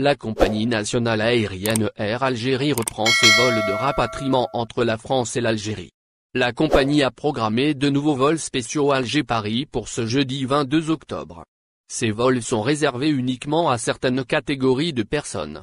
La compagnie nationale aérienne Air Algérie reprend ses vols de rapatriement entre la France et l'Algérie. La compagnie a programmé de nouveaux vols spéciaux Alger-Paris pour ce jeudi 22 octobre. Ces vols sont réservés uniquement à certaines catégories de personnes.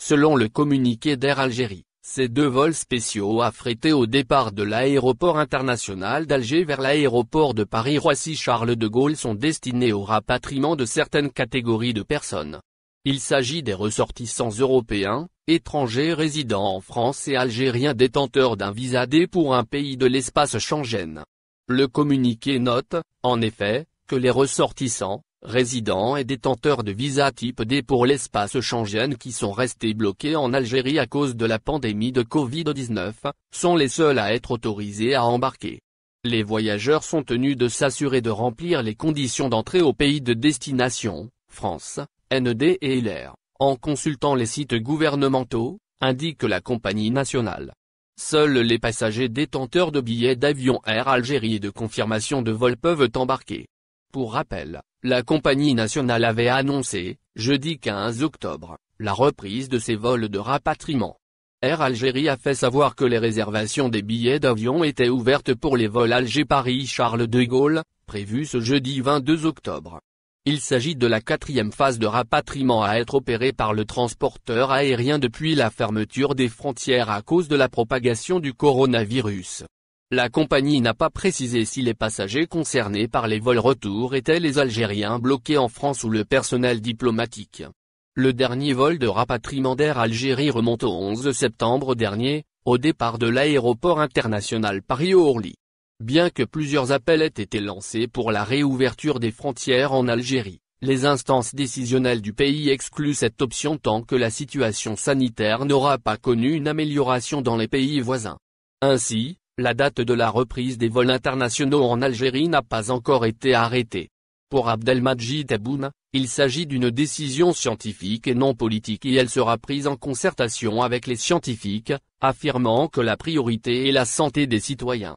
Selon le communiqué d'Air Algérie, ces deux vols spéciaux affrétés au départ de l'aéroport international d'Alger vers l'aéroport de Paris-Roissy-Charles de Gaulle sont destinés au rapatriement de certaines catégories de personnes. Il s'agit des ressortissants européens, étrangers résidant en France et algériens détenteurs d'un visa D pour un pays de l'espace Schengen. Le communiqué note, en effet, que les ressortissants, résidents et détenteurs de visa type D pour l'espace Schengen qui sont restés bloqués en Algérie à cause de la pandémie de Covid-19, sont les seuls à être autorisés à embarquer. Les voyageurs sont tenus de s'assurer de remplir les conditions d'entrée au pays de destination, France, ND e et LR, en consultant les sites gouvernementaux, indique la compagnie nationale. Seuls les passagers détenteurs de billets d'avion Air Algérie et de confirmation de vol peuvent embarquer. Pour rappel, la compagnie nationale avait annoncé, jeudi 15 octobre, la reprise de ses vols de rapatriement. Air Algérie a fait savoir que les réservations des billets d'avion étaient ouvertes pour les vols Alger-Paris-Charles de Gaulle, prévus ce jeudi 22 octobre, il s'agit de la quatrième phase de rapatriement à être opérée par le transporteur aérien depuis la fermeture des frontières à cause de la propagation du coronavirus. La compagnie n'a pas précisé si les passagers concernés par les vols retour étaient les Algériens bloqués en France ou le personnel diplomatique. Le dernier vol de rapatriement d'Air Algérie remonte au 11 septembre dernier, au départ de l'aéroport international Paris-Orly. Bien que plusieurs appels aient été lancés pour la réouverture des frontières en Algérie, les instances décisionnelles du pays excluent cette option tant que la situation sanitaire n'aura pas connu une amélioration dans les pays voisins. Ainsi, la date de la reprise des vols internationaux en Algérie n'a pas encore été arrêtée. Pour Abdelmajid Tebboune, il s'agit d'une décision scientifique et non politique et elle sera prise en concertation avec les scientifiques, affirmant que la priorité est la santé des citoyens.